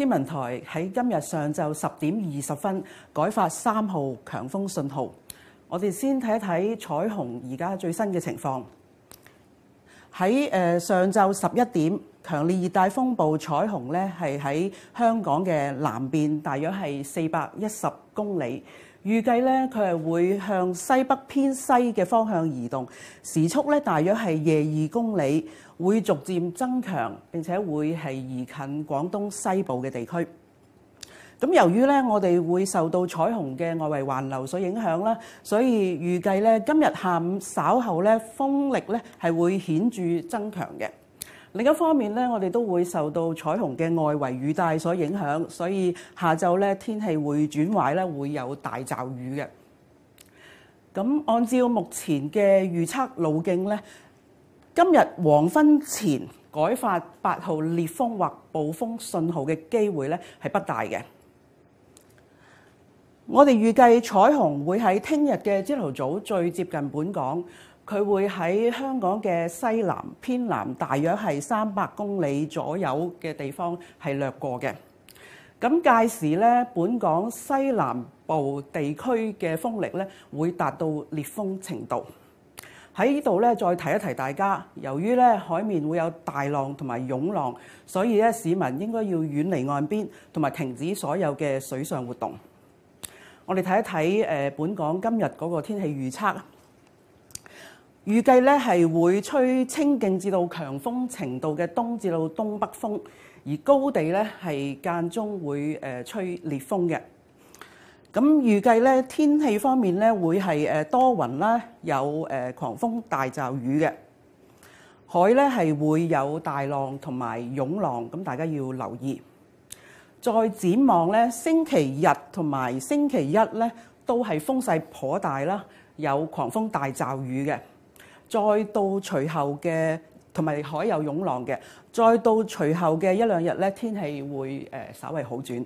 天文台喺今日上昼十點二十分改發三號強風信號。我哋先睇一睇彩虹而家最新嘅情況。喺誒上晝十一點，強烈熱帶風暴彩虹咧，係喺香港嘅南邊，大約係四百一十公里。預計咧，佢係會向西北偏西嘅方向移動，時速咧大約係夜二公里，會逐漸增強，並且會係移近廣東西部嘅地區。咁由於咧，我哋會受到彩虹嘅外圍環流所影響啦，所以預計咧今日下午稍後咧風力咧係會顯著增強嘅。另一方面咧，我哋都會受到彩虹嘅外圍雨帶所影響，所以下晝咧天氣會轉壞咧，會有大罩雨嘅。咁按照目前嘅預測路徑咧，今日黃昏前改發八號烈風或暴風信號嘅機會咧係不大嘅。我哋預計彩虹會喺聽日嘅朝頭早最接近本港，佢會喺香港嘅西南偏南，大約係三百公里左右嘅地方係掠過嘅。咁屆時咧，本港西南部地區嘅風力咧會達到烈風程度。喺呢度咧，再提一提大家，由於咧海面會有大浪同埋湧浪，所以咧市民應該要遠離岸邊同埋停止所有嘅水上活動。我哋睇一睇誒本港今日嗰個天氣預測，預計咧係會吹清勁至到強風程度嘅東至到東北風，而高地咧係間中會誒吹烈風嘅。咁預計咧天氣方面咧會係誒多雲啦，有誒狂風大驟雨嘅海咧係會有大浪同埋湧浪，咁大家要留意。再展望咧，星期日同埋星期一咧都係風勢頗大啦，有狂風大驟雨嘅。再到隨後嘅同埋海有涌浪嘅，再到隨後嘅一兩日咧，天氣會誒稍微好轉。